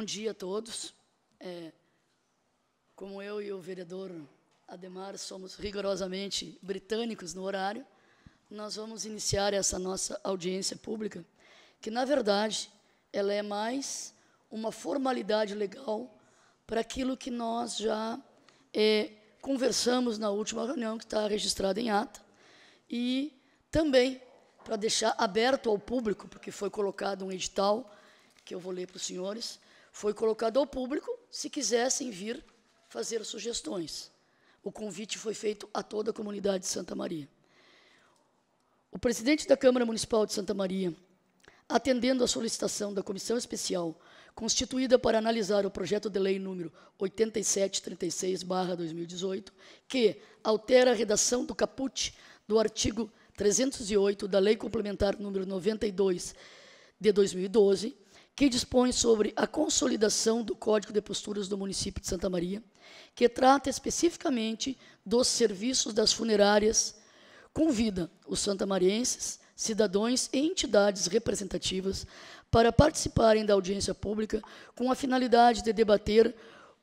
Bom dia a todos. É, como eu e o vereador Ademar somos rigorosamente britânicos no horário, nós vamos iniciar essa nossa audiência pública, que, na verdade, ela é mais uma formalidade legal para aquilo que nós já é, conversamos na última reunião, que está registrada em ata, e também para deixar aberto ao público, porque foi colocado um edital que eu vou ler para os senhores, foi colocado ao público se quisessem vir fazer sugestões. O convite foi feito a toda a comunidade de Santa Maria. O presidente da Câmara Municipal de Santa Maria, atendendo à solicitação da comissão especial constituída para analisar o projeto de lei número 8736/2018, que altera a redação do caput do artigo 308 da Lei Complementar número 92 de 2012, que dispõe sobre a consolidação do Código de Posturas do município de Santa Maria, que trata especificamente dos serviços das funerárias, convida os santamarienses, cidadãos e entidades representativas para participarem da audiência pública com a finalidade de debater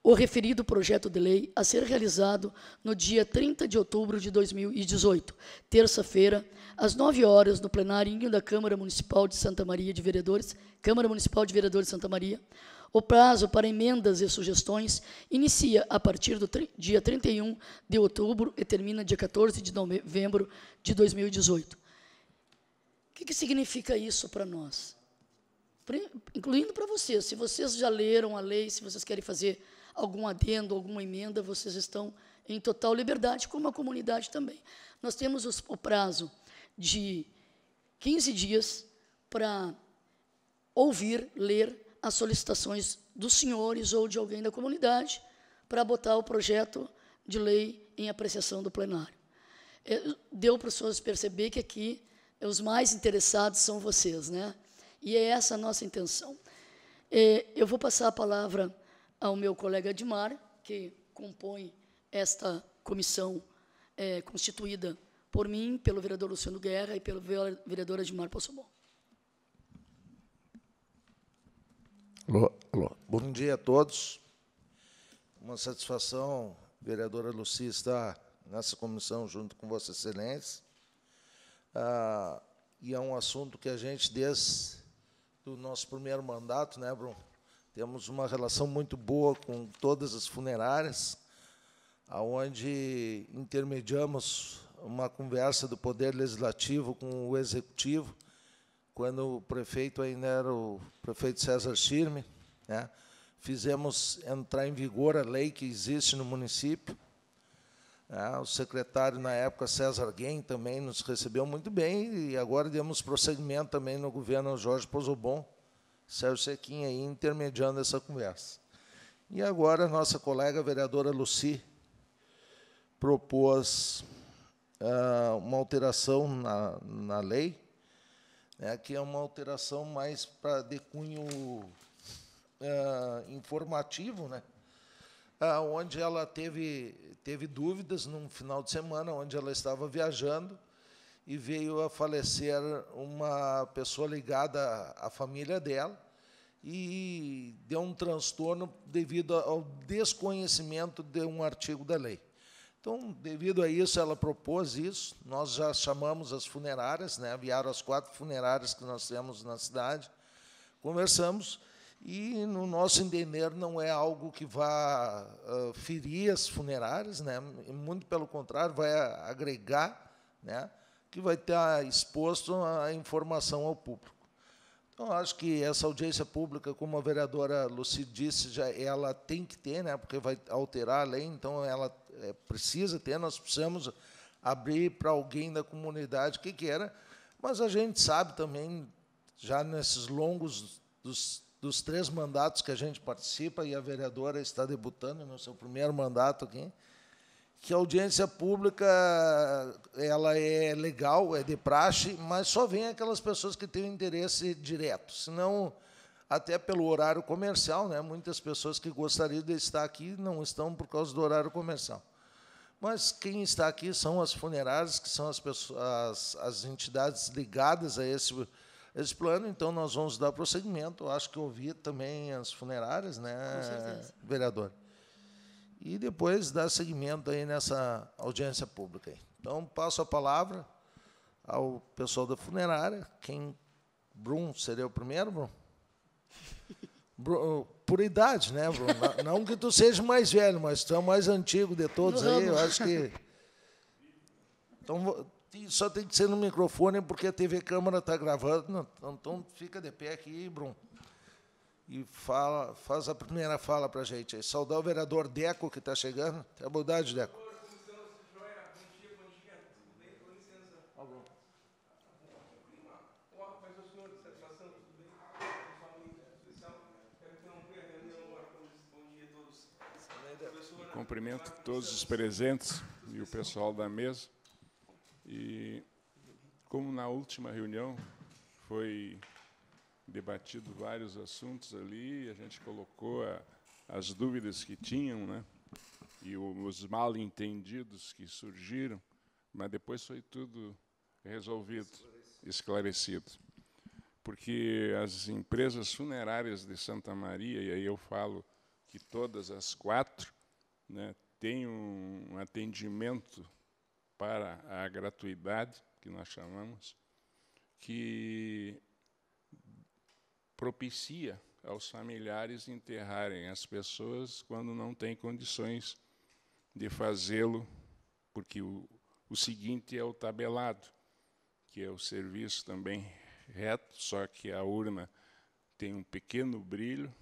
o referido projeto de lei a ser realizado no dia 30 de outubro de 2018, terça-feira, às 9 horas, no plenário da Câmara Municipal de Santa Maria de Vereadores, Câmara Municipal de Vereadores de Santa Maria. O prazo para emendas e sugestões inicia a partir do dia 31 de outubro e termina dia 14 de novembro de 2018. O que, que significa isso para nós? Incluindo para vocês, se vocês já leram a lei, se vocês querem fazer algum adendo, alguma emenda, vocês estão em total liberdade, como a comunidade também. Nós temos os, o prazo de 15 dias para ouvir, ler as solicitações dos senhores ou de alguém da comunidade para botar o projeto de lei em apreciação do plenário. É, deu para os senhores perceber que aqui é, os mais interessados são vocês, né? E é essa a nossa intenção. É, eu vou passar a palavra ao meu colega Edmar, que compõe esta comissão é, constituída por mim, pelo vereador Luciano Guerra e pelo vereador Edmar Possomon. Alô, alô. Bom dia a todos. Uma satisfação, vereadora Luci, estar nessa comissão junto com Vossa Excelência. Ah, e é um assunto que a gente, desde o nosso primeiro mandato, né, Bruno? Temos uma relação muito boa com todas as funerárias, aonde intermediamos uma conversa do Poder Legislativo com o Executivo, quando o prefeito ainda era o prefeito César Schirme, né? fizemos entrar em vigor a lei que existe no município. Né? O secretário, na época, César Guem, também nos recebeu muito bem, e agora demos prosseguimento também no governo Jorge Pozobon, Sérgio Sequim aí intermediando essa conversa. E agora nossa colega vereadora Luci propôs uh, uma alteração na, na lei, né, que é uma alteração mais para de cunho uh, informativo, né? Uh, onde ela teve, teve dúvidas num final de semana, onde ela estava viajando, e veio a falecer uma pessoa ligada à família dela e deu um transtorno devido ao desconhecimento de um artigo da lei. Então, devido a isso, ela propôs isso. Nós já chamamos as funerárias, né? Vieram as quatro funerárias que nós temos na cidade. Conversamos e, no nosso entender, não é algo que vá uh, ferir as funerárias, né? Muito pelo contrário, vai agregar, né? que vai estar exposto a informação ao público. Então, acho que essa audiência pública, como a vereadora Lucide disse, já ela tem que ter, né, porque vai alterar a lei, então ela é, precisa ter, nós precisamos abrir para alguém da comunidade que queira, mas a gente sabe também, já nesses longos dos, dos três mandatos que a gente participa, e a vereadora está debutando no seu primeiro mandato aqui, que a audiência pública ela é legal, é de praxe, mas só vem aquelas pessoas que têm interesse direto. Senão, até pelo horário comercial, né, muitas pessoas que gostariam de estar aqui não estão por causa do horário comercial. Mas quem está aqui são as funerárias, que são as, pessoas, as, as entidades ligadas a esse, esse plano, então nós vamos dar prosseguimento. Acho que ouvi também as funerárias, né, vereador? e depois dar seguimento aí nessa audiência pública. Então, passo a palavra ao pessoal da funerária. Quem. Brum seria o primeiro, Brum? Brum oh, por idade, né, Bruno? Não que tu seja mais velho, mas tu é o mais antigo de todos aí, eu acho que. Então, só tem que ser no microfone, porque a TV Câmara está gravando. Então, então, fica de pé aqui, Bruno e fala, faz a primeira fala para a gente. Saudar o vereador Deco, que está chegando. Tem a bondade, Deco. Cumprimento todos os presentes e o pessoal da mesa. E como na última reunião foi debatido vários assuntos ali, a gente colocou a, as dúvidas que tinham, né? E os mal entendidos que surgiram, mas depois foi tudo resolvido, esclarecido. Porque as empresas funerárias de Santa Maria, e aí eu falo que todas as quatro, né, têm um atendimento para a gratuidade, que nós chamamos, que propicia aos familiares enterrarem as pessoas quando não têm condições de fazê-lo, porque o, o seguinte é o tabelado, que é o serviço também reto, só que a urna tem um pequeno brilho,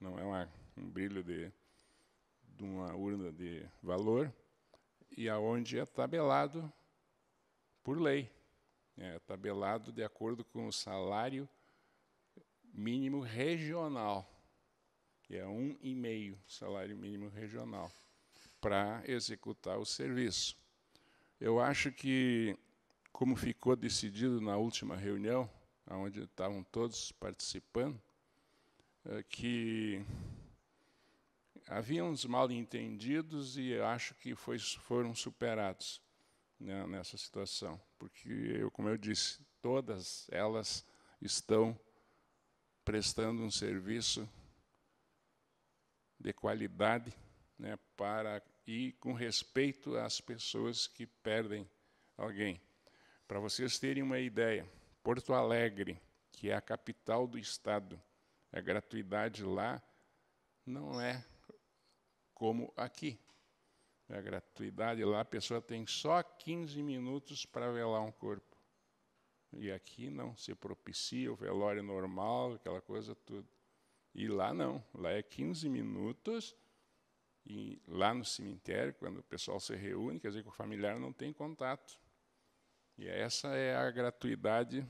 não é uma, um brilho de, de uma urna de valor, e aonde é tabelado por lei. É tabelado de acordo com o salário mínimo regional, que é um e meio salário mínimo regional, para executar o serviço. Eu acho que, como ficou decidido na última reunião, onde estavam todos participando, é que havia uns mal-entendidos e acho que foi, foram superados né, nessa situação, porque, eu, como eu disse, todas elas estão prestando um serviço de qualidade né, para e com respeito às pessoas que perdem alguém. Para vocês terem uma ideia, Porto Alegre, que é a capital do estado, a gratuidade lá não é como aqui. A gratuidade lá a pessoa tem só 15 minutos para velar um corpo. E aqui não, se propicia o velório normal, aquela coisa tudo. E lá não, lá é 15 minutos, e lá no cemitério, quando o pessoal se reúne, quer dizer que o familiar não tem contato. E essa é a gratuidade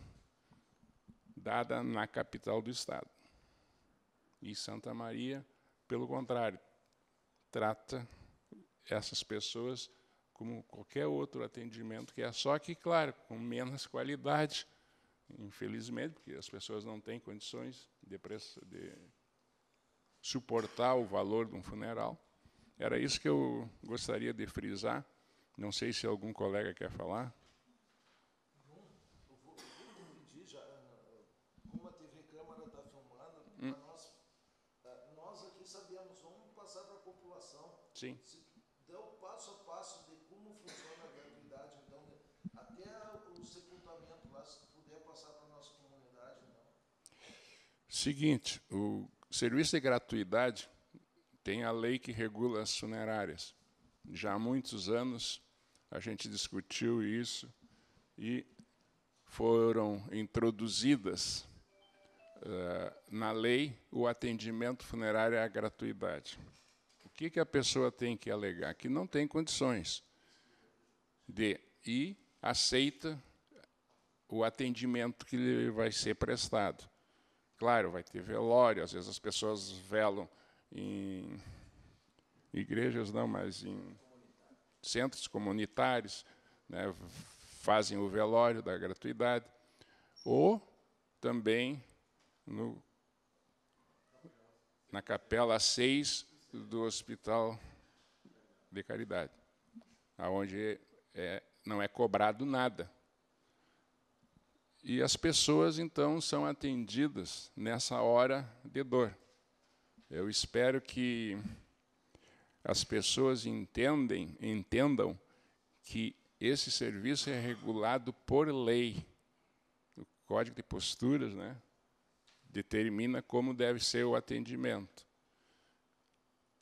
dada na capital do Estado. E Santa Maria, pelo contrário, trata essas pessoas como qualquer outro atendimento que é só que, claro, com menos qualidade, infelizmente, porque as pessoas não têm condições de, de suportar o valor de um funeral. Era isso que eu gostaria de frisar. Não sei se algum colega quer falar. Tá hum. eh, Sim. Se deu o passo a passo Seguinte, o serviço de gratuidade tem a lei que regula as funerárias. Já há muitos anos a gente discutiu isso e foram introduzidas uh, na lei o atendimento funerário à gratuidade. O que, que a pessoa tem que alegar? Que não tem condições de e aceita o atendimento que lhe vai ser prestado claro, vai ter velório, às vezes as pessoas velam em igrejas, não, mas em centros comunitários, né, fazem o velório da gratuidade, ou também no, na capela 6 do Hospital de Caridade, aonde é, não é cobrado nada. E as pessoas então são atendidas nessa hora de dor. Eu espero que as pessoas entendem, entendam que esse serviço é regulado por lei. O Código de Posturas, né, determina como deve ser o atendimento.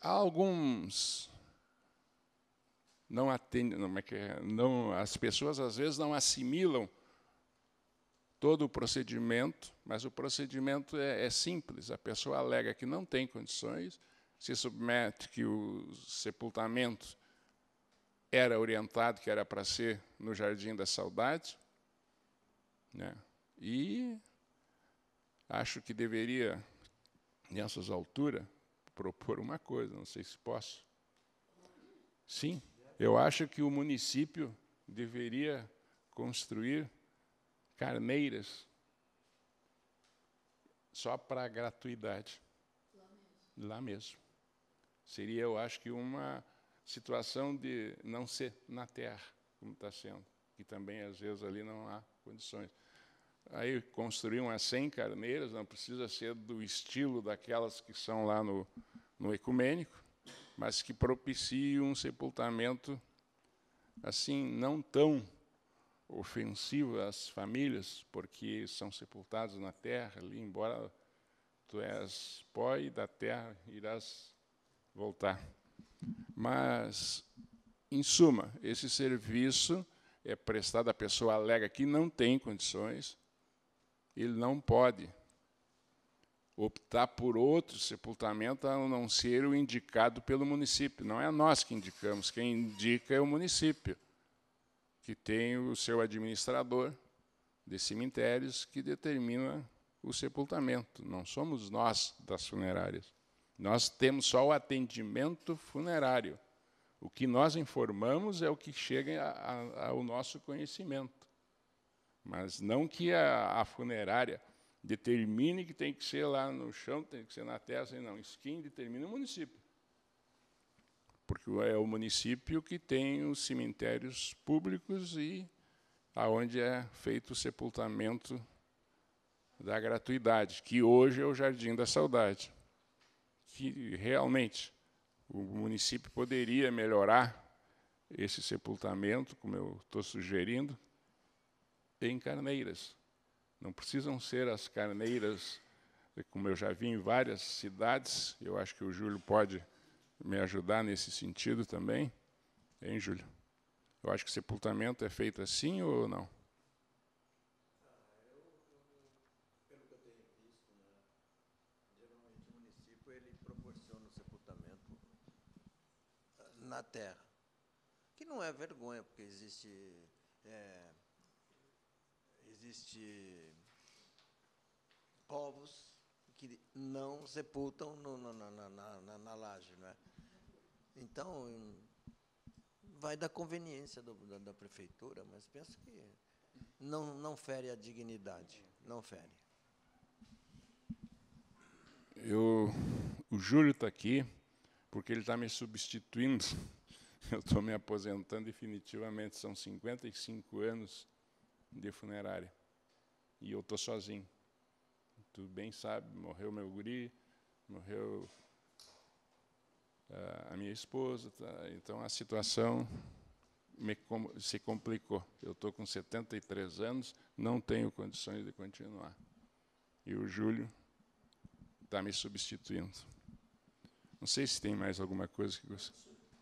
Há alguns não atendem, é é? não, as pessoas às vezes não assimilam todo o procedimento, mas o procedimento é, é simples. A pessoa alega que não tem condições, se submete que o sepultamento era orientado que era para ser no Jardim da Saudade, né? e acho que deveria, nessas alturas, propor uma coisa, não sei se posso. Sim, eu acho que o município deveria construir carneiras só para gratuidade. Lá mesmo. Lá mesmo. Seria, eu acho que, uma situação de não ser na terra, como está sendo, que também às vezes ali não há condições. Aí construir umas 100 carneiras, não precisa ser do estilo daquelas que são lá no, no ecumênico, mas que propiciem um sepultamento assim, não tão ofensivo às famílias, porque são sepultados na terra, ali, embora tu és pó e da terra irás voltar. Mas, em suma, esse serviço é prestado a pessoa alega que não tem condições, ele não pode optar por outro sepultamento a não ser o indicado pelo município. Não é nós que indicamos, quem indica é o município que tem o seu administrador de cemitérios que determina o sepultamento. Não somos nós das funerárias. Nós temos só o atendimento funerário. O que nós informamos é o que chega a, a, ao nosso conhecimento. Mas não que a, a, funerária determine que tem que ser lá no chão, tem que ser na terra, assim, não. Isso quem determina o município porque é o município que tem os cemitérios públicos e aonde é feito o sepultamento da gratuidade, que hoje é o Jardim da Saudade. Que realmente o município poderia melhorar esse sepultamento, como eu estou sugerindo, em carneiras. Não precisam ser as carneiras, como eu já vi em várias cidades, eu acho que o Júlio pode me ajudar nesse sentido também? Hein, Júlio? Eu acho que o sepultamento é feito assim ou não? na terra. Que não é vergonha, porque existe. É, existe povos que não sepultam no, na, na, na, na, laje. Não é? Então, vai da conveniência do, da, da, prefeitura, mas penso que não, não fere a dignidade, não fere. Eu, o Júlio está aqui porque ele está me substituindo. Eu estou me aposentando definitivamente, são 55 anos de funerária. E eu estou sozinho. Tu bem sabe, morreu meu guri, morreu a minha esposa. Tá, então, a situação me, se complicou. Eu estou com 73 anos, não tenho condições de continuar. E o Júlio está me substituindo. Não sei se tem mais alguma coisa que você.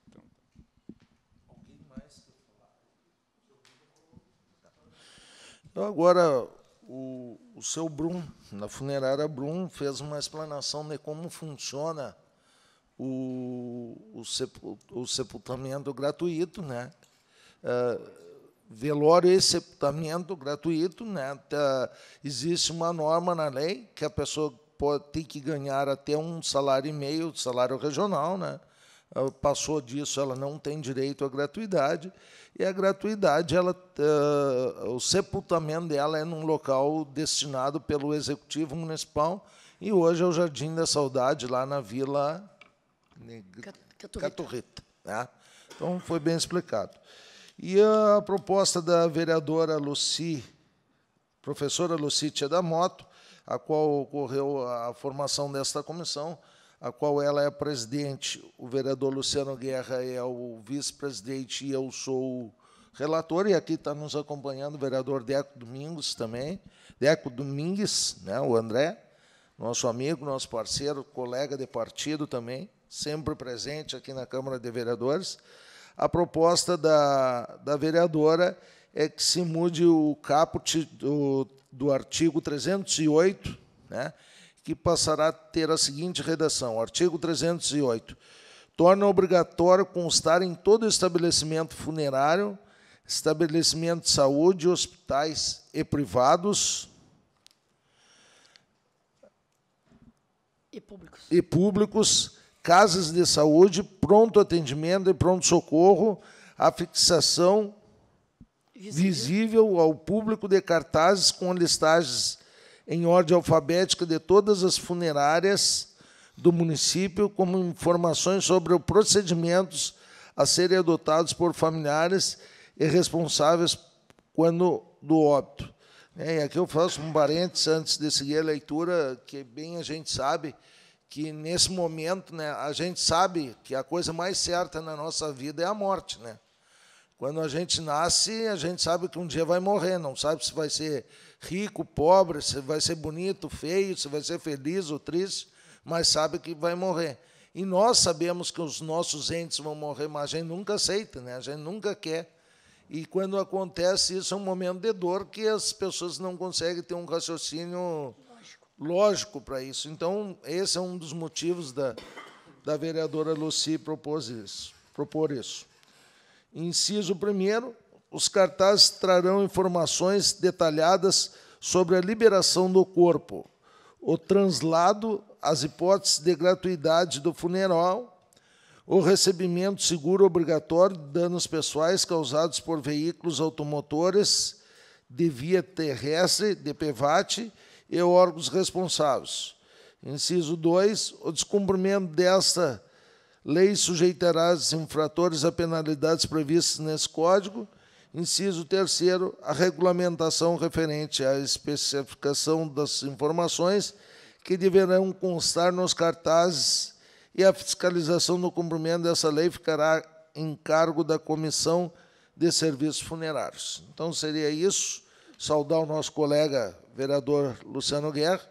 Então. Tá. então agora o, o seu Brum, na funerária Brum, fez uma explanação de como funciona o, o, sepul, o sepultamento gratuito, né? Ah, velório e sepultamento gratuito, né? Tá, existe uma norma na lei que a pessoa pode, tem que ganhar até um salário e meio, salário regional, né? Ah, passou disso, ela não tem direito à gratuidade e a gratuidade, ela, uh, o sepultamento dela é num local destinado pelo executivo municipal e hoje é o Jardim da Saudade lá na Vila né? Catorreta. Né? Então, foi bem explicado. E a proposta da vereadora Luci, professora Luci Tia da Moto, a qual ocorreu a formação desta comissão, a qual ela é presidente, o vereador Luciano Guerra é o vice-presidente e eu sou o relator, e aqui está nos acompanhando o vereador Deco Domingos também, Deco Domingues, né, o André, nosso amigo, nosso parceiro, colega de partido também sempre presente aqui na Câmara de Vereadores. A proposta da, da vereadora é que se mude o caput do, do artigo 308, né, que passará a ter a seguinte redação: artigo 308 torna obrigatório constar em todo estabelecimento funerário, estabelecimento de saúde, hospitais e privados e públicos, e públicos casas de saúde, pronto atendimento e pronto socorro, a fixação visível. ao público de cartazes com listagens em ordem alfabética de todas as funerárias do município, como informações sobre os procedimentos a serem adotados por familiares e responsáveis quando do óbito. É, aqui eu faço um parênteses antes de seguir a leitura, que bem a gente sabe que nesse momento, né, a gente sabe que a coisa mais certa na nossa vida é a morte, né? Quando a gente nasce, a gente sabe que um dia vai morrer, não sabe se vai ser rico, pobre, se vai ser bonito, feio, se vai ser feliz ou triste, mas sabe que vai morrer. E nós sabemos que os nossos entes vão morrer, mas a gente nunca aceita, né? A gente nunca quer. E quando acontece isso, é um momento de dor que as pessoas não conseguem ter um raciocínio lógico para isso. Então, esse é um dos motivos da, da vereadora Luci propor isso. Propor isso. Inciso primeiro, os cartazes trarão informações detalhadas sobre a liberação do corpo, o translado, as hipóteses de gratuidade do funeral, o recebimento seguro obrigatório de danos pessoais causados por veículos automotores de via terrestre, de PVAT, e órgãos responsáveis. Inciso 2. O descumprimento desta lei sujeitará os infratores a penalidades previstas nesse Código. Inciso 3. A regulamentação referente à especificação das informações que deverão constar nos cartazes e a fiscalização do cumprimento dessa lei ficará em cargo da Comissão de Serviços Funerários. Então, seria isso. Saudar o nosso colega vereador Luciano Guerra,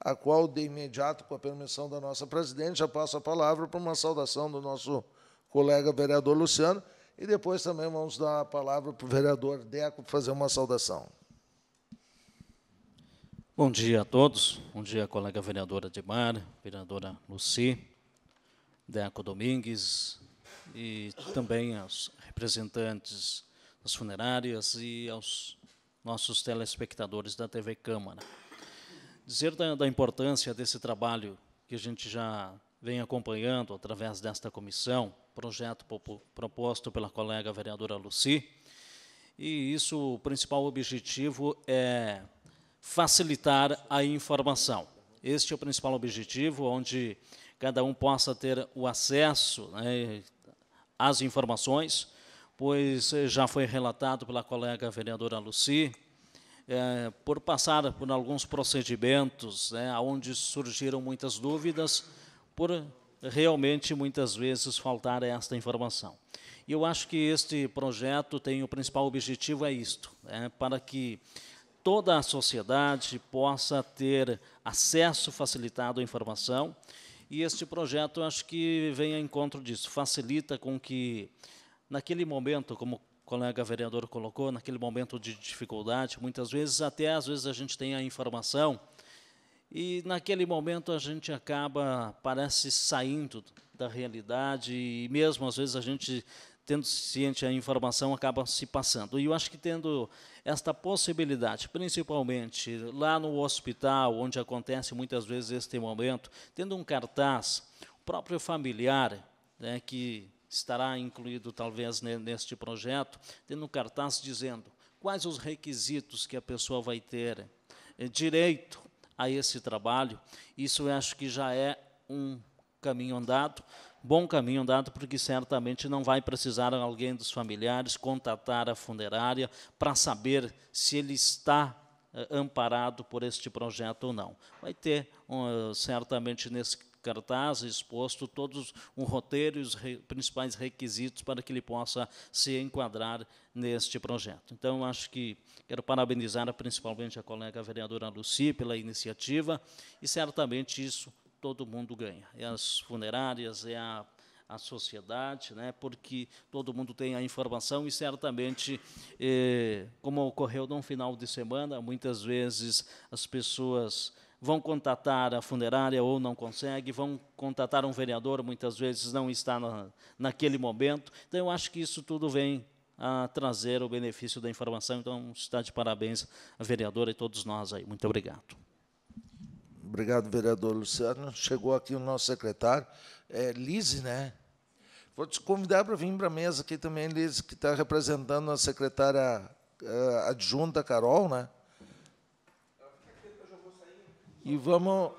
a qual, de imediato, com a permissão da nossa presidente, já passo a palavra para uma saudação do nosso colega vereador Luciano, e depois também vamos dar a palavra para o vereador Deco fazer uma saudação. Bom dia a todos. Bom dia, colega vereadora Demar, vereadora Luci, Deco Domingues e também aos representantes das funerárias e aos nossos telespectadores da TV Câmara. Dizer da, da importância desse trabalho que a gente já vem acompanhando através desta comissão, projeto proposto pela colega vereadora Luci, e isso, o principal objetivo é facilitar a informação. Este é o principal objetivo, onde cada um possa ter o acesso né, às informações, pois eh, já foi relatado pela colega vereadora Luci, é, por passar por alguns procedimentos, né, onde surgiram muitas dúvidas, por realmente muitas vezes faltar esta informação. E eu acho que este projeto tem o principal objetivo é isto, né, para que toda a sociedade possa ter acesso facilitado à informação. E este projeto, acho que vem a encontro disso, facilita com que naquele momento, como o colega vereador colocou, naquele momento de dificuldade, muitas vezes, até às vezes a gente tem a informação e naquele momento a gente acaba, parece, saindo da realidade e mesmo às vezes a gente tendo ciente a informação acaba se passando. E eu acho que tendo esta possibilidade, principalmente lá no hospital, onde acontece muitas vezes este momento, tendo um cartaz, o próprio familiar né, que estará incluído talvez neste projeto, tendo um cartaz dizendo quais os requisitos que a pessoa vai ter eh, direito a esse trabalho. Isso eu acho que já é um caminho andado, bom caminho andado, porque certamente não vai precisar alguém dos familiares contatar a funerária para saber se ele está eh, amparado por este projeto ou não. Vai ter, um, eh, certamente, nesse cartaz exposto todos um roteiro os re, principais requisitos para que ele possa se enquadrar neste projeto. Então, acho que quero parabenizar principalmente a colega vereadora Luci pela iniciativa e certamente isso todo mundo ganha. É as funerárias, é a a sociedade, né, porque todo mundo tem a informação e certamente, eh, como ocorreu num final de semana, muitas vezes as pessoas vão contatar a funerária ou não consegue, vão contatar um vereador, muitas vezes não está na, naquele momento. Então, eu acho que isso tudo vem a trazer o benefício da informação. Então, está de parabéns a vereadora e todos nós aí. Muito obrigado. Obrigado, vereador Luciano. Chegou aqui o nosso secretário, é, Lise, né? Vou te convidar para vir para a mesa aqui também, Lise, que está representando a secretária eh, adjunta Carol, né? E vamos,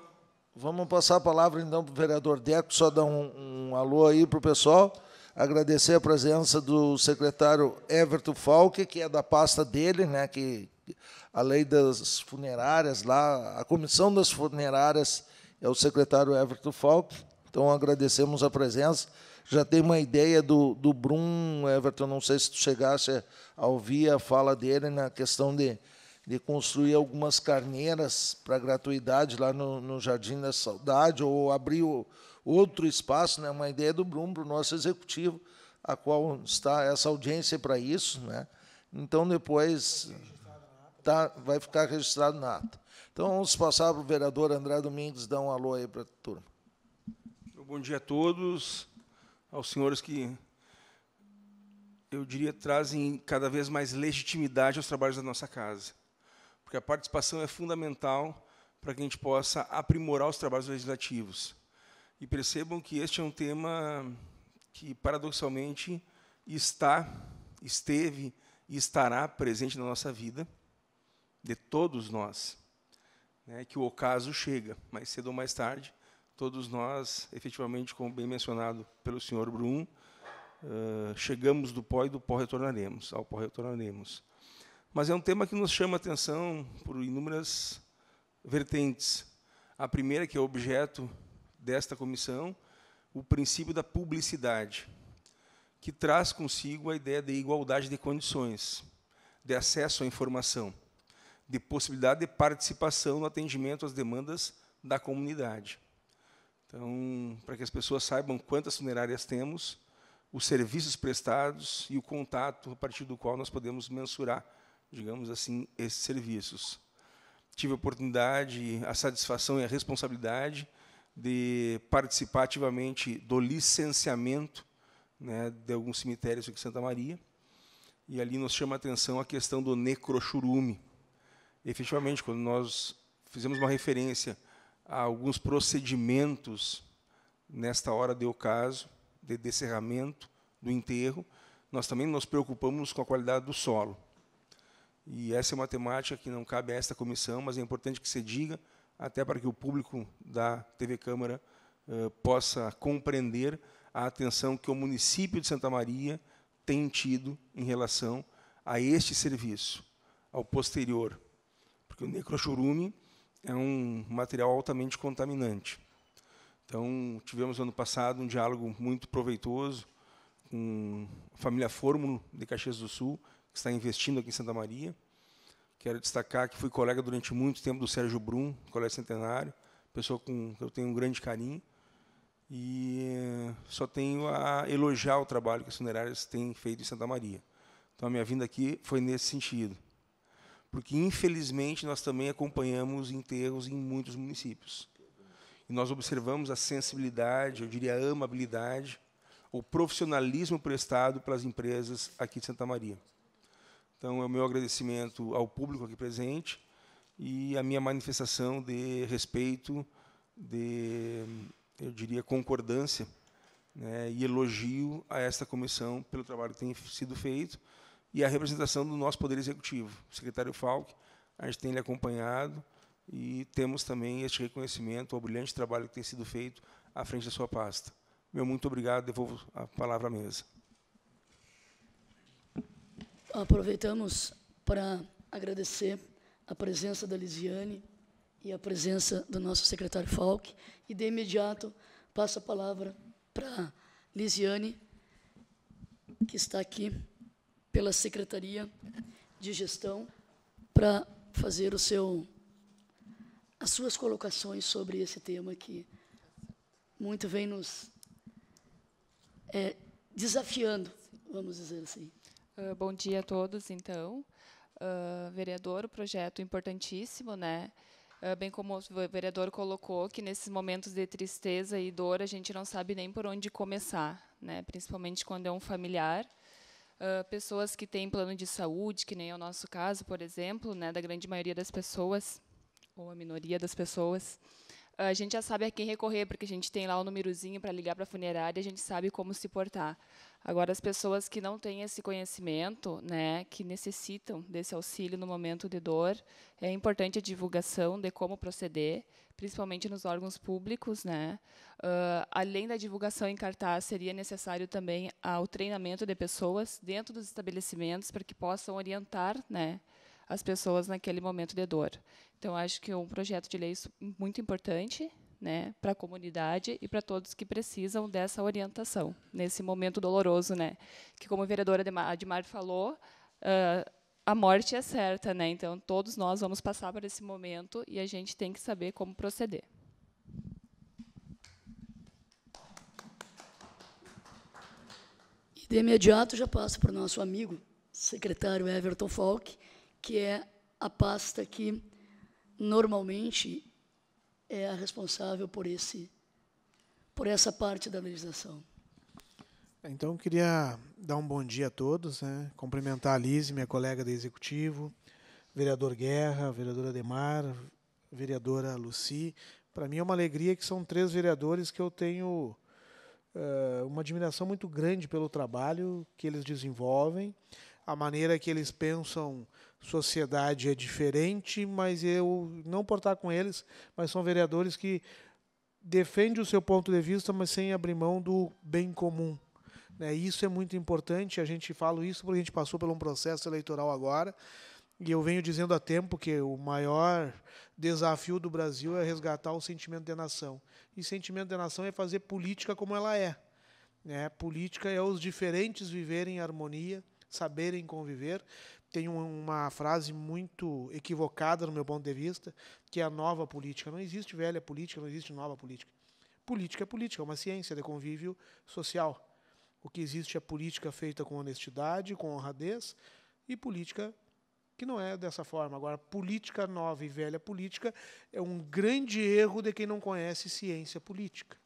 vamos passar a palavra então para o vereador Deco, só dar um, um alô aí para o pessoal. Agradecer a presença do secretário Everton Falque, que é da pasta dele, né, que a lei das funerárias lá, a comissão das funerárias é o secretário Everton Falque. Então agradecemos a presença. Já tem uma ideia do, do Brum, Everton, não sei se tu chegasse a ouvir a fala dele na questão de de construir algumas carneiras para gratuidade lá no, no, Jardim da Saudade, ou abrir o, outro espaço, né, uma ideia do Bruno, para o nosso executivo, a qual está essa audiência para isso. Né? Então, depois tá, vai ficar registrado na ata. Então, vamos passar para o vereador André Domingues, dar um alô aí para a turma. Então, bom dia a todos, aos senhores que eu diria, trazem cada vez mais legitimidade aos trabalhos da nossa casa porque a participação é fundamental para que a gente possa aprimorar os trabalhos legislativos. E percebam que este é um tema que, paradoxalmente, está, esteve e estará presente na nossa vida, de todos nós. Né, que o ocaso chega, mais cedo ou mais tarde, todos nós, efetivamente, como bem mencionado pelo senhor Brum, uh, chegamos do pó e do pó retornaremos, ao pó retornaremos. Mas é um tema que nos chama a atenção por inúmeras vertentes. A primeira, que é objeto desta comissão, o princípio da publicidade, que traz consigo a ideia de igualdade de condições, de acesso à informação, de possibilidade de participação no atendimento às demandas da comunidade. Então, para que as pessoas saibam quantas funerárias temos, os serviços prestados e o contato a partir do qual nós podemos mensurar digamos assim, esses serviços. Tive a oportunidade, a satisfação e a responsabilidade de participar ativamente do licenciamento né, de alguns cemitérios aqui em Santa Maria. E ali nos chama a atenção a questão do necrochurume. Efetivamente, quando nós fizemos uma referência a alguns procedimentos nesta hora deu caso de descerramento do enterro, nós também nos preocupamos com a qualidade do solo. E essa é uma temática que não cabe a esta comissão, mas é importante que se diga, até para que o público da TV Câmara eh, possa compreender a atenção que o município de Santa Maria tem tido em relação a este serviço, ao posterior. Porque o necrochurume é um material altamente contaminante. Então, tivemos ano passado um diálogo muito proveitoso com a família Fórmula de Caxias do Sul, está investindo aqui em Santa Maria. Quero destacar que fui colega durante muito tempo do Sérgio Brum, colega centenário, pessoa com que eu tenho um grande carinho. E só tenho a elogiar o trabalho que as funerárias têm feito em Santa Maria. Então, a minha vinda aqui foi nesse sentido. Porque, infelizmente, nós também acompanhamos enterros em muitos municípios. E nós observamos a sensibilidade, eu diria a amabilidade, o profissionalismo prestado pelas empresas aqui de Santa Maria. Então, é o meu agradecimento ao público aqui presente e a minha manifestação de respeito, de, eu diria, concordância né, e elogio a esta comissão pelo trabalho que tem sido feito e a representação do nosso Poder Executivo. O secretário Falck, a gente tem lhe acompanhado e temos também este reconhecimento ao brilhante trabalho que tem sido feito à frente da sua pasta. Meu muito obrigado, devolvo a palavra à mesa. Aproveitamos para agradecer a presença da Lisiane e a presença do nosso secretário Falck. E, de imediato, passo a palavra para Lisiane, que está aqui pela Secretaria de Gestão, para fazer o seu, as suas colocações sobre esse tema que muito vem nos é, desafiando, vamos dizer assim. Ah, bom dia a todos, então. Uh, vereador, o projeto importantíssimo, né? Uh, bem como o vereador colocou, que nesses momentos de tristeza e dor a gente não sabe nem por onde começar, né? principalmente quando é um familiar. Uh, pessoas que têm plano de saúde, que nem é o nosso caso, por exemplo, né? da grande maioria das pessoas, ou a minoria das pessoas a gente já sabe a quem recorrer, porque a gente tem lá o númerozinho para ligar para a funerária, a gente sabe como se portar. Agora, as pessoas que não têm esse conhecimento, né, que necessitam desse auxílio no momento de dor, é importante a divulgação de como proceder, principalmente nos órgãos públicos. Né? Uh, além da divulgação em cartaz, seria necessário também o treinamento de pessoas dentro dos estabelecimentos para que possam orientar né, as pessoas naquele momento de dor. Então, acho que é um projeto de lei muito importante né, para a comunidade e para todos que precisam dessa orientação nesse momento doloroso, né? Que como a vereadora Admar falou, uh, a morte é certa, né? Então todos nós vamos passar por esse momento e a gente tem que saber como proceder. E de imediato já passo para o nosso amigo secretário Everton Falk que é a pasta que normalmente é a responsável por esse por essa parte da legislação. Então eu queria dar um bom dia a todos, né? Cumprimentar a Lise, minha colega do executivo, vereador Guerra, vereadora Demar, vereadora Luci. Para mim é uma alegria que são três vereadores que eu tenho eh, uma admiração muito grande pelo trabalho que eles desenvolvem a maneira que eles pensam sociedade é diferente, mas eu não portar com eles, mas são vereadores que defendem o seu ponto de vista, mas sem abrir mão do bem comum. Né? Isso é muito importante, a gente fala isso porque a gente passou por um processo eleitoral agora, e eu venho dizendo há tempo que o maior desafio do Brasil é resgatar o sentimento de nação. E sentimento de nação é fazer política como ela é. Né? Política é os diferentes viverem em harmonia, saberem conviver. Tem uma frase muito equivocada no meu ponto de vista, que é a nova política. Não existe velha política, não existe nova política. Política é política, é uma ciência de convívio social. O que existe é política feita com honestidade, com honradez, e política que não é dessa forma. Agora, política nova e velha política é um grande erro de quem não conhece ciência política.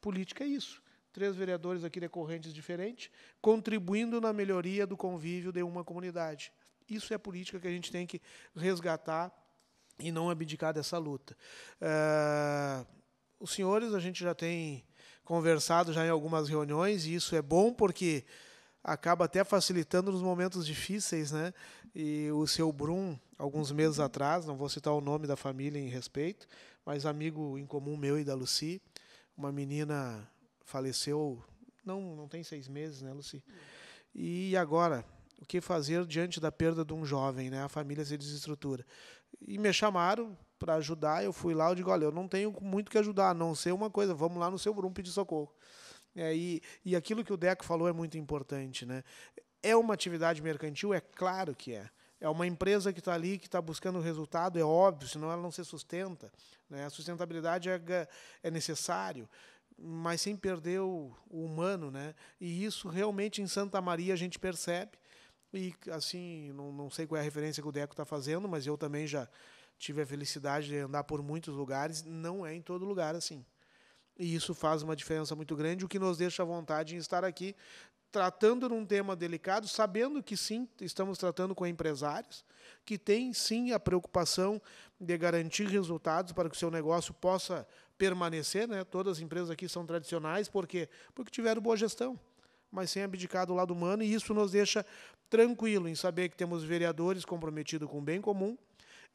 Política é isso três vereadores aqui decorrentes diferentes, contribuindo na melhoria do convívio de uma comunidade. Isso é a política que a gente tem que resgatar e não abdicar dessa luta. Eh, os senhores, a gente já tem conversado já em algumas reuniões, e isso é bom porque acaba até facilitando nos momentos difíceis, né? E o seu Brum, alguns meses atrás, não vou citar o nome da família em respeito, mas amigo em comum meu e da Luci, uma menina faleceu não, não tem seis meses, né, Luci? E agora, o que fazer diante da perda de um jovem, né? A família se desestrutura. E me chamaram para ajudar, eu fui lá, eu digo, olha, eu não tenho muito que ajudar, a não ser uma coisa, vamos lá no seu grupo de socorro. É, e, e aquilo que o Deco falou é muito importante, né? É uma atividade mercantil? É claro que é. É uma empresa que está ali, que está buscando resultado, é óbvio, senão ela não se sustenta. Né? A sustentabilidade é, é necessário mas sem perder o, o humano, né? E isso realmente em Santa Maria a gente percebe. E assim, não, não sei qual é a referência que o Deco está fazendo, mas eu também já tive a felicidade de andar por muitos lugares. Não é em todo lugar assim. E isso faz uma diferença muito grande, o que nos deixa à vontade em estar aqui tratando num tema delicado, sabendo que sim, estamos tratando com empresários, que têm sim a preocupação de garantir resultados para que o seu negócio possa permanecer, né? Todas as empresas aqui são tradicionais, por quê? Porque tiveram boa gestão, mas sem abdicar do lado humano, e isso nos deixa tranquilo em saber que temos vereadores comprometidos com o bem comum,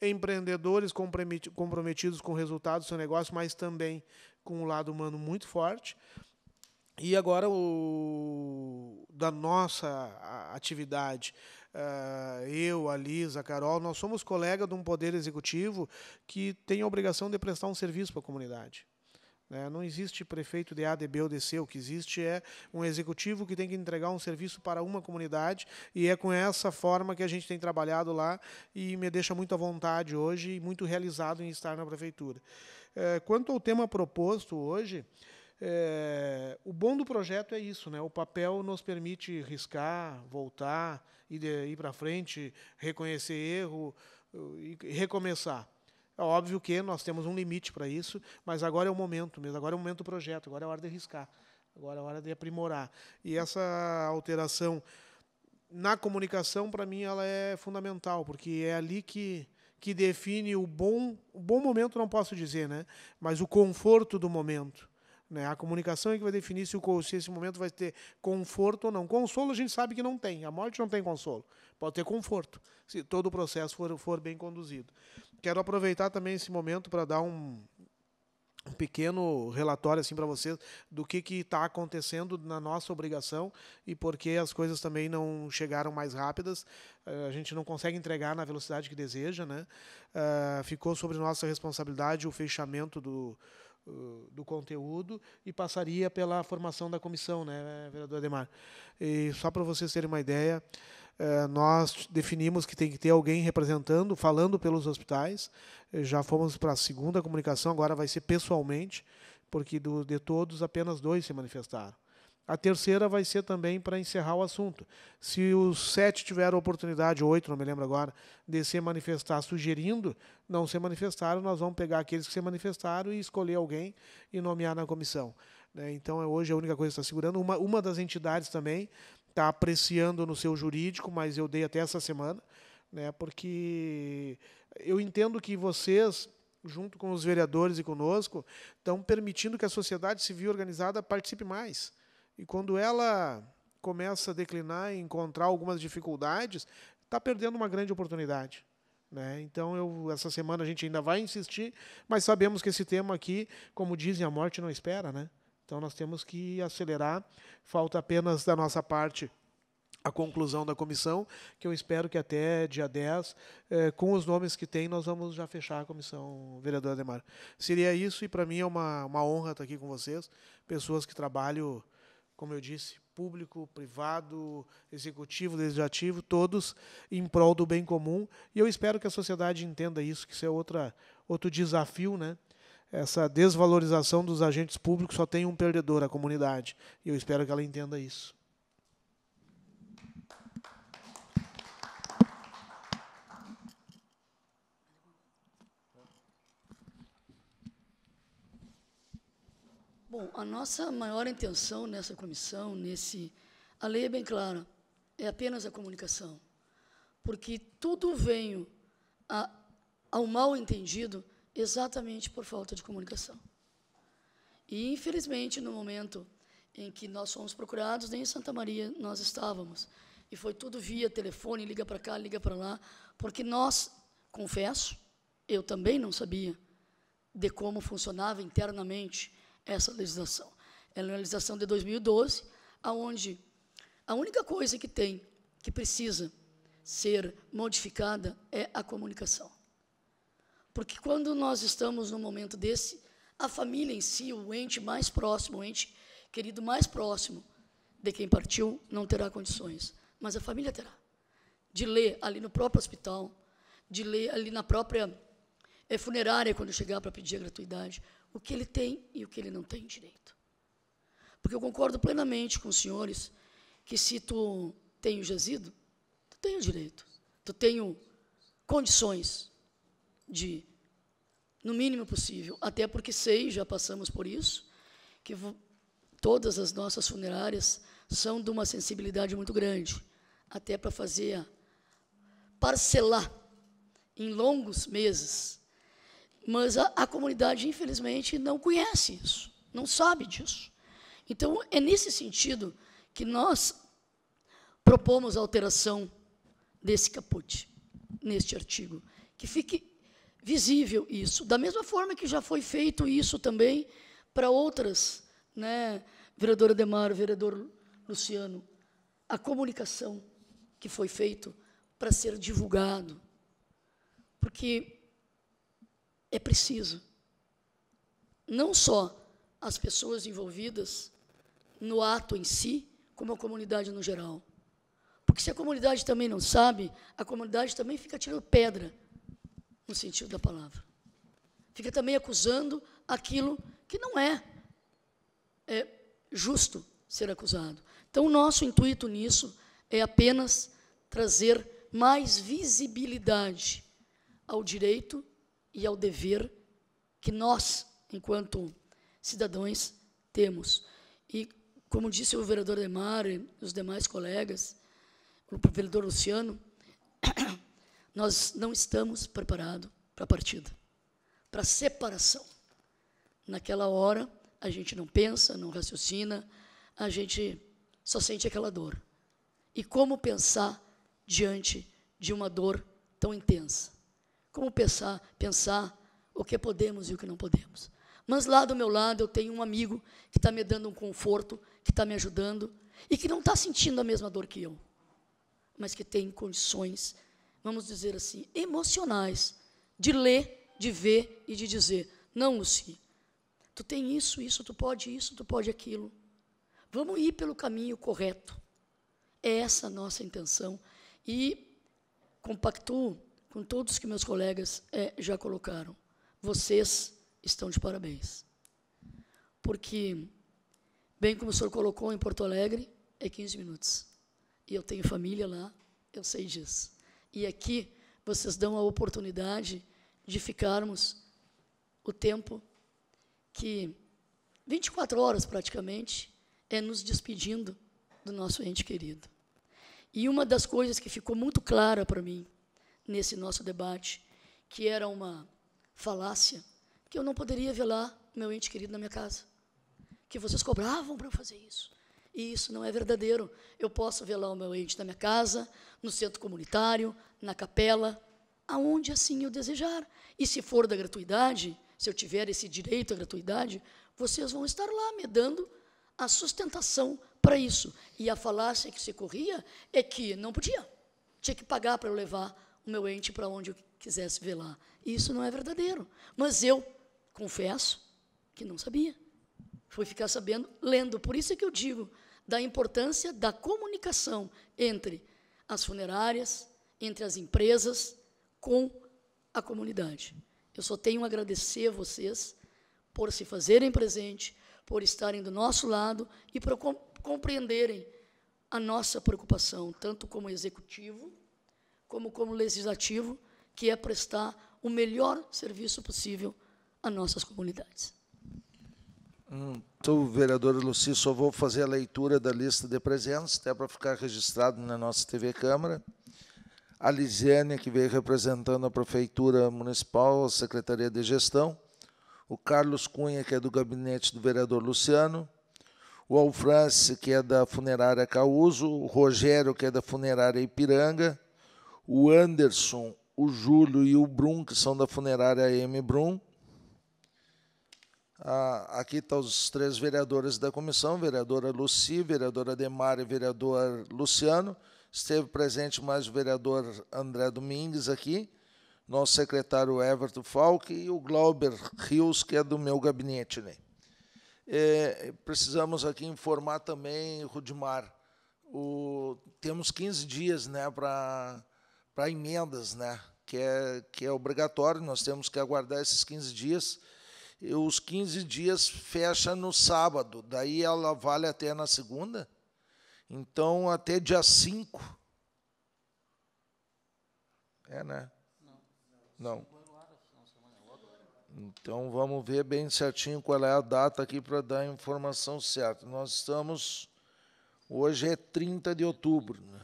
empreendedores comprometidos com resultados do seu negócio, mas também com o lado humano muito forte, e agora, o, da nossa atividade, eh, eu, a Lisa, a Carol, nós somos colegas de um poder executivo que tem a obrigação de prestar um serviço para a comunidade. Né? Não existe prefeito de A, de B ou de C. O que existe é um executivo que tem que entregar um serviço para uma comunidade e é com essa forma que a gente tem trabalhado lá e me deixa muito à vontade hoje e muito realizado em estar na prefeitura. Eh, quanto ao tema proposto hoje, é, o bom do projeto é isso, né? O papel nos permite riscar, voltar, ir, ir para frente, reconhecer erro e recomeçar. É óbvio que nós temos um limite para isso, mas agora é o momento mesmo, agora é o momento do projeto, agora é a hora de riscar, agora é a hora de aprimorar. E essa alteração na comunicação, para mim, ela é fundamental, porque é ali que que define o bom, o bom momento não posso dizer, né? Mas o conforto do momento né? A comunicação é que vai definir se, o, se esse momento vai ter conforto ou não. Consolo a gente sabe que não tem. A morte não tem consolo. Pode ter conforto, se todo o processo for, for bem conduzido. Quero aproveitar também esse momento para dar um, um pequeno relatório assim para vocês do que que está acontecendo na nossa obrigação e porque as coisas também não chegaram mais rápidas eh, a gente não consegue entregar na velocidade que deseja né eh, ficou sobre nossa responsabilidade o fechamento do eh, do conteúdo e passaria pela formação da comissão, né, vereador Ademar? E só para vocês terem uma ideia, eh, nós definimos que tem que ter alguém representando, falando pelos hospitais. Eh, já fomos para a segunda comunicação, agora vai ser pessoalmente, porque de todos apenas dois se manifestaram. A terceira vai ser também para encerrar o assunto. Se os sete tiveram a oportunidade, oito, não me lembro agora, de se manifestar sugerindo, não se manifestaram, nós vamos pegar aqueles que se manifestaram e escolher alguém e nomear na comissão. Né? Então, é, hoje é a única coisa que está segurando. Uma, uma das entidades também está apreciando no seu jurídico, mas eu dei até essa semana, né, porque eu entendo que vocês junto com os vereadores e conosco, estão permitindo que a sociedade civil organizada participe mais. E quando ela começa a declinar e encontrar algumas dificuldades, está perdendo uma grande oportunidade. Né? Então, eu, essa semana a gente ainda vai insistir, mas sabemos que esse tema aqui, como dizem, a morte não espera. Né? Então, nós temos que acelerar. Falta apenas da nossa parte a conclusão da comissão, que eu espero que até dia 10, eh, com os nomes que tem, nós vamos já fechar a comissão, vereador Ademar. Seria isso, e para mim é uma, uma honra estar aqui com vocês, pessoas que trabalham como eu disse, público, privado, executivo, legislativo, todos em prol do bem comum. E eu espero que a sociedade entenda isso, que isso é outra, outro desafio, né? Essa desvalorização dos agentes públicos só tem um perdedor, a comunidade. E eu espero que ela entenda isso. Bom, a nossa maior intenção nessa comissão, nesse a lei é bem clara, é apenas a comunicação, porque tudo veio a, ao mal entendido exatamente por falta de comunicação. E infelizmente no momento em que nós fomos procurados, nem em Santa Maria nós estávamos, e foi tudo via telefone, liga para cá, liga para lá, porque nós, confesso, eu também não sabia de como funcionava internamente essa legislação. Ela é uma legislação de 2012, aonde a única coisa que tem, que precisa ser modificada, é a comunicação. Porque quando nós estamos num momento desse, a família em si, o ente mais próximo, o ente querido mais próximo de quem partiu, não terá condições, mas a família terá. De ler ali no próprio hospital, de ler ali na própria eh, funerária, quando chegar para pedir a gratuidade, o que ele tem e o que ele não tem direito. Porque eu concordo plenamente com os senhores que se tu tem o jazido, tu tem o direito, tu tem condições de, no mínimo possível, até porque sei, já passamos por isso, que todas as nossas funerárias são de uma sensibilidade muito grande, até para fazer parcelar em longos meses mas a, a comunidade, infelizmente, não conhece isso, não sabe disso. Então, é nesse sentido que nós propomos a alteração desse caput, neste artigo, que fique visível isso. Da mesma forma que já foi feito isso também para outras, né, vereadora Demar, vereador Luciano, a comunicação que foi feito para ser divulgado. Porque é preciso não só as pessoas envolvidas no ato em si, como a comunidade no geral. Porque se a comunidade também não sabe, a comunidade também fica tirando pedra no sentido da palavra. Fica também acusando aquilo que não é, é justo ser acusado. Então, o nosso intuito nisso é apenas trazer mais visibilidade ao direito e ao dever que nós, enquanto cidadãos, temos. E, como disse o vereador Demar e os demais colegas, o vereador Luciano, nós não estamos preparados para a partida, para a separação. Naquela hora, a gente não pensa, não raciocina, a gente só sente aquela dor. E como pensar diante de uma dor tão intensa? como pensar, pensar o que podemos e o que não podemos. Mas lá do meu lado eu tenho um amigo que está me dando um conforto, que está me ajudando e que não está sentindo a mesma dor que eu, mas que tem condições, vamos dizer assim, emocionais, de ler, de ver e de dizer: não, Luci, tu tem isso, isso, tu pode isso, tu pode aquilo. Vamos ir pelo caminho correto. É essa a nossa intenção. E compactuo com todos que meus colegas é, já colocaram. Vocês estão de parabéns. Porque, bem como o senhor colocou em Porto Alegre, é 15 minutos. E eu tenho família lá, eu sei disso. E aqui vocês dão a oportunidade de ficarmos o tempo que 24 horas praticamente é nos despedindo do nosso ente querido. E uma das coisas que ficou muito clara para mim nesse nosso debate, que era uma falácia, que eu não poderia velar meu ente querido na minha casa, que vocês cobravam para eu fazer isso. E isso não é verdadeiro. Eu posso velar o meu ente na minha casa, no centro comunitário, na capela, aonde assim eu desejar. E se for da gratuidade, se eu tiver esse direito à gratuidade, vocês vão estar lá me dando a sustentação para isso. E a falácia que se corria é que não podia. Tinha que pagar para eu levar o meu ente para onde eu quisesse velar. Isso não é verdadeiro. Mas eu confesso que não sabia. Fui ficar sabendo lendo. Por isso é que eu digo da importância da comunicação entre as funerárias, entre as empresas, com a comunidade. Eu só tenho a agradecer a vocês por se fazerem presente, por estarem do nosso lado e por compreenderem a nossa preocupação, tanto como executivo como como legislativo, que é prestar o melhor serviço possível às nossas comunidades. Então, vereadora Luci, só vou fazer a leitura da lista de presentes, até para ficar registrado na nossa TV Câmara. A Lisiane, que veio representando a Prefeitura Municipal, a Secretaria de Gestão. O Carlos Cunha, que é do gabinete do vereador Luciano. O Alfrance, que é da funerária Causo. O Rogério, que é da funerária Ipiranga o Anderson, o Júlio e o Brum, que são da funerária M. Brum. Ah, aqui estão tá os três vereadores da comissão, vereadora Luci, vereadora Demar e vereador Luciano. Esteve presente mais o vereador André Domingues aqui, nosso secretário Everton Falck e o Glauber Rios, que é do meu gabinete. Né? É, precisamos aqui informar também, Rudimar, o, temos 15 dias né, para para emendas, né? que, é, que é obrigatório, nós temos que aguardar esses 15 dias. E os 15 dias fecha no sábado, daí ela vale até na segunda. Então, até dia 5. É, né? Não. Então, vamos ver bem certinho qual é a data aqui para dar a informação certa. Nós estamos. Hoje é 30 de outubro. Né?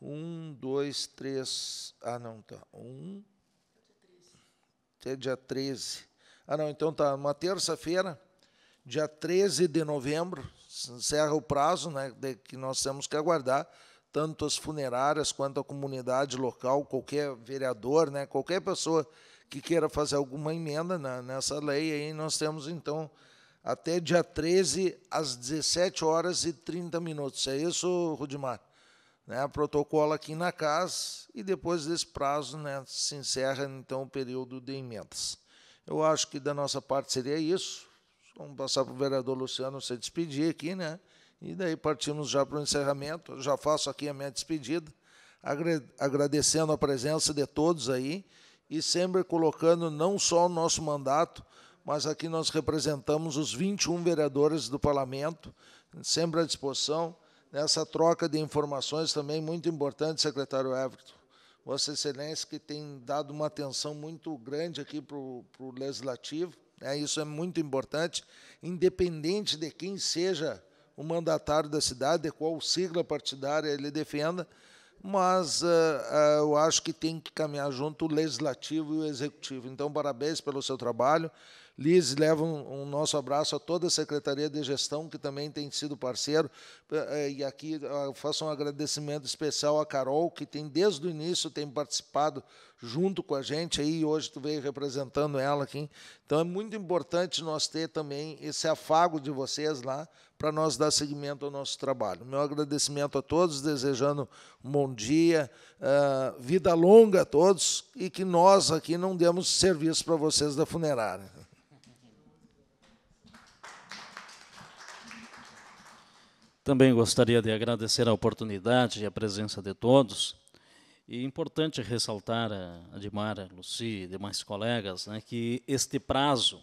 Um, dois, três. Ah, não, tá. Um. Até dia 13. Ah, não, então tá. Uma terça-feira, dia 13 de novembro, encerra o prazo né, que nós temos que aguardar, tanto as funerárias quanto a comunidade local, qualquer vereador, né, qualquer pessoa que queira fazer alguma emenda na, nessa lei, aí nós temos então até dia 13 às 17 horas e 30 minutos. É isso, Rudimar? né, protocolo aqui na casa e depois desse prazo né, se encerra então o período de emendas. Eu acho que da nossa parte seria isso. Vamos passar para o vereador Luciano se despedir aqui, né? E daí partimos já para o encerramento. Eu já faço aqui a minha despedida, agradecendo a presença de todos aí e sempre colocando não só o nosso mandato, mas aqui nós representamos os 21 vereadores do parlamento, sempre à disposição nessa troca de informações também é muito importante, secretário Everton. Vossa Excelência, que tem dado uma atenção muito grande aqui para o Legislativo, né? isso é muito importante, independente de quem seja o mandatário da cidade, de qual sigla partidária ele defenda, mas uh, uh, eu acho que tem que caminhar junto o Legislativo e o Executivo. Então, parabéns pelo seu trabalho. Liz, leva um, um, nosso abraço a toda a Secretaria de Gestão, que também tem sido parceiro. Eh, eh, e aqui eh, faço um agradecimento especial a Carol, que tem desde o início tem participado junto com a gente aí, hoje tu veio representando ela aqui. Então é muito importante nós ter também esse afago de vocês lá para nós dar seguimento ao nosso trabalho. Meu agradecimento a todos, desejando um bom dia, uh, vida longa a todos e que nós aqui não demos serviço para vocês da funerária. Também gostaria de agradecer a oportunidade e a presença de todos. E é importante ressaltar a Dimara, a Luci e demais colegas né, que este prazo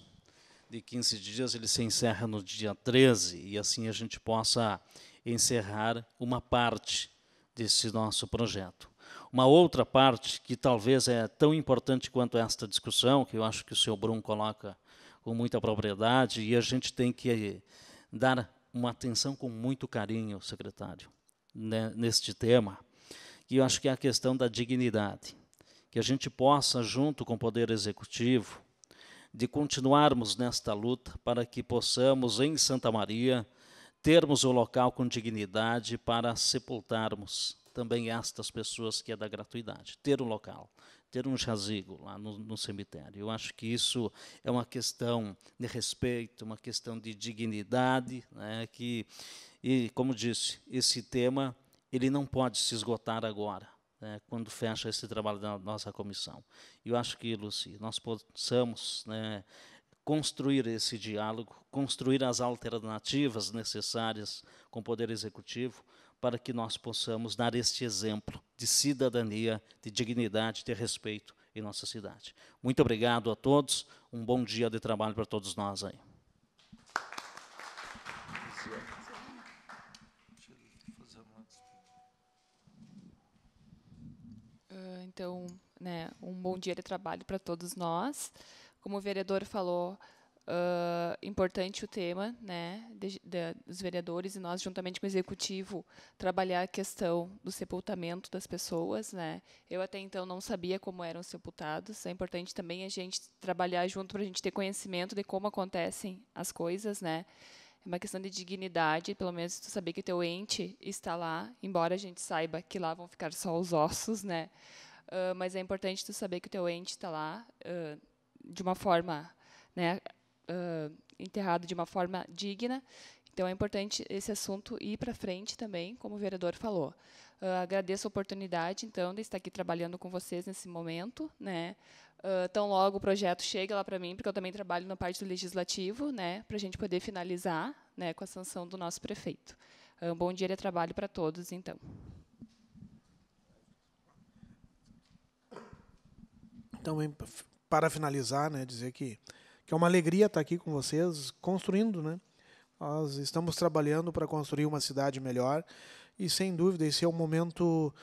de 15 dias ele se encerra no dia 13 e assim a gente possa encerrar uma parte desse nosso projeto. Uma outra parte que talvez é tão importante quanto esta discussão, que eu acho que o senhor Bruno coloca com muita propriedade, e a gente tem que dar uma atenção com muito carinho, secretário, né, neste tema, que eu acho que é a questão da dignidade. Que a gente possa, junto com o Poder Executivo, de continuarmos nesta luta para que possamos, em Santa Maria, termos o local com dignidade para sepultarmos também estas pessoas que é da gratuidade, ter um local ter um jazigo lá no, no, cemitério. Eu acho que isso é uma questão de respeito, uma questão de dignidade, né, que, e, como disse, esse tema ele não pode se esgotar agora, né, quando fecha esse trabalho da nossa comissão. Eu acho que, Luci, nós possamos né, construir esse diálogo, construir as alternativas necessárias com o Poder Executivo, para que nós possamos dar este exemplo de cidadania, de dignidade, de respeito em nossa cidade. Muito obrigado a todos, um bom dia de trabalho para todos nós aí. Ah, então, né, um bom dia de trabalho para todos nós. Como o vereador falou, Uh, importante o tema né, de, de, dos vereadores e nós, juntamente com o executivo, trabalhar a questão do sepultamento das pessoas. Né? Eu até então não sabia como eram sepultados. É importante também a gente trabalhar junto para a gente ter conhecimento de como acontecem as coisas. Né? É uma questão de dignidade, pelo menos tu saber que teu ente está lá, embora a gente saiba que lá vão ficar só os ossos, né? Uh, mas é importante tu saber que o teu ente está lá uh, de uma forma né, uh, enterrado de uma forma digna. Então é importante esse assunto ir para frente também, como o vereador falou. Uh, agradeço a oportunidade, então, de estar aqui trabalhando com vocês nesse momento, né? Uh, tão logo o projeto chega lá para mim, porque eu também trabalho na parte do legislativo, né? Para a gente poder finalizar, né? Com a sanção do nosso prefeito. Um bom dia de trabalho para todos, então. Então, para finalizar, né, dizer que que é uma alegria estar aqui com vocês, construindo, né? Nós estamos trabalhando para construir uma cidade melhor e, sem dúvida, esse é um momento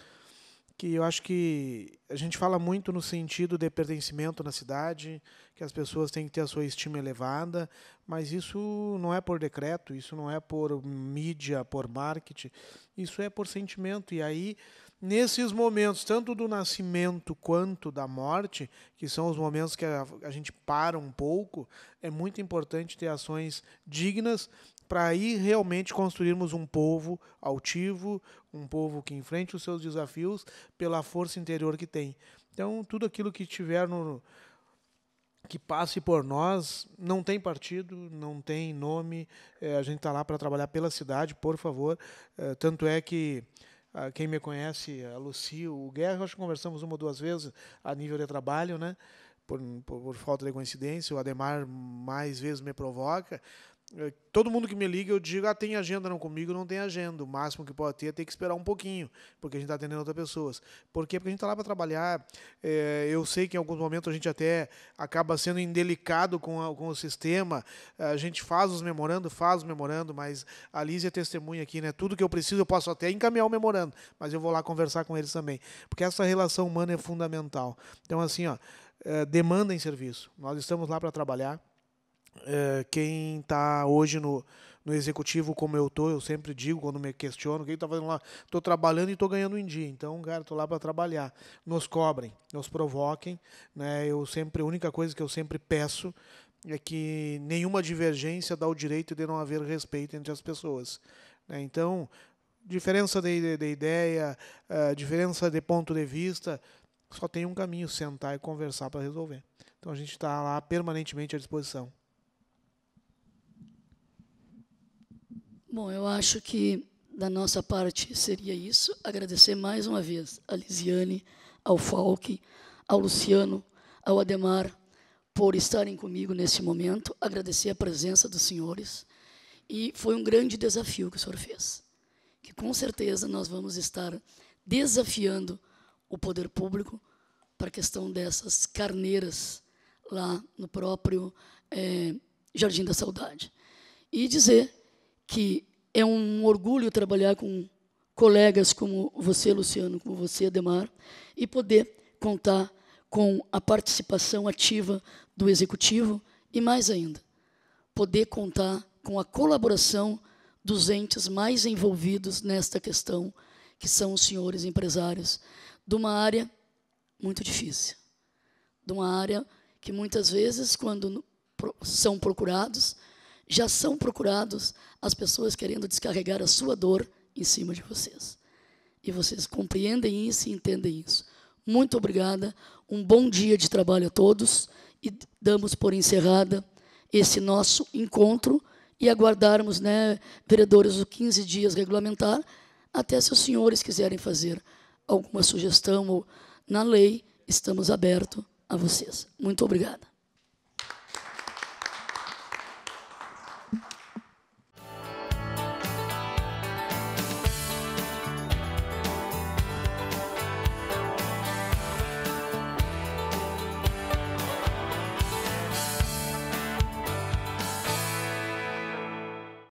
que eu acho que a gente fala muito no sentido de pertencimento na cidade, que as pessoas têm que ter a sua estima elevada, mas isso não é por decreto, isso não é por mídia, por marketing, isso é por sentimento. E aí nesses momentos, tanto do nascimento quanto da morte, que são os momentos que a, a gente para um pouco, é muito importante ter ações dignas para aí realmente construirmos um povo altivo, um povo que enfrente os seus desafios pela força interior que tem. Então, tudo aquilo que tiver no que passe por nós, não tem partido, não tem nome, é, a gente está lá para trabalhar pela cidade, por favor. É, tanto é que ah, quem me conhece, a Luci, o Guerra, acho que conversamos uma ou duas vezes a nível de trabalho, né? Por, por, por falta de coincidência, o Ademar mais vezes me provoca é, todo mundo que me liga, eu digo, ah, tem agenda, não, comigo não tem agenda. O máximo que pode ter é ter que esperar um pouquinho, porque a gente está atendendo outras pessoas. Por quê? Porque a gente está lá para trabalhar. É, eu sei que em alguns momentos a gente até acaba sendo indelicado com, a, com o sistema. A gente faz os memorando, faz os memorando, mas a Liz é testemunha aqui, né? Tudo que eu preciso, eu posso até encaminhar o memorando, mas eu vou lá conversar com eles também. Porque essa relação humana é fundamental. Então, assim, ó, é, demanda em serviço. Nós estamos lá para trabalhar eh, quem está hoje no, no executivo como eu tô, eu sempre digo quando me questiono, quem está fazendo lá? Estou trabalhando e estou ganhando em dia. Então, cara, estou lá para trabalhar. Nos cobrem, nos provoquem, né? Eu sempre a única coisa que eu sempre peço é que nenhuma divergência dá o direito de não haver respeito entre as pessoas. Né? Então, diferença de, de, de ideia, uh, diferença de ponto de vista, só tem um caminho: sentar e conversar para resolver. Então a gente está lá permanentemente à disposição. Bom, eu acho que da nossa parte seria isso. Agradecer mais uma vez a Lisiane, ao Falque, ao Luciano, ao Ademar, por estarem comigo nesse momento. Agradecer a presença dos senhores. E foi um grande desafio que o senhor fez, que com certeza nós vamos estar desafiando o poder público para a questão dessas carneiras lá no próprio é, Jardim da Saudade. E dizer que é um orgulho trabalhar com colegas como você, Luciano, como você, Ademar, e poder contar com a participação ativa do executivo e mais ainda, poder contar com a colaboração dos entes mais envolvidos nesta questão, que são os senhores empresários, de uma área muito difícil, de uma área que muitas vezes, quando são procurados, já são procurados as pessoas querendo descarregar a sua dor em cima de vocês. E vocês compreendem isso e entendem isso. Muito obrigada, um bom dia de trabalho a todos e damos por encerrada esse nosso encontro e aguardarmos, né, vereadores, os 15 dias regulamentar, até se os senhores quiserem fazer alguma sugestão na lei, estamos abertos a vocês. Muito obrigada.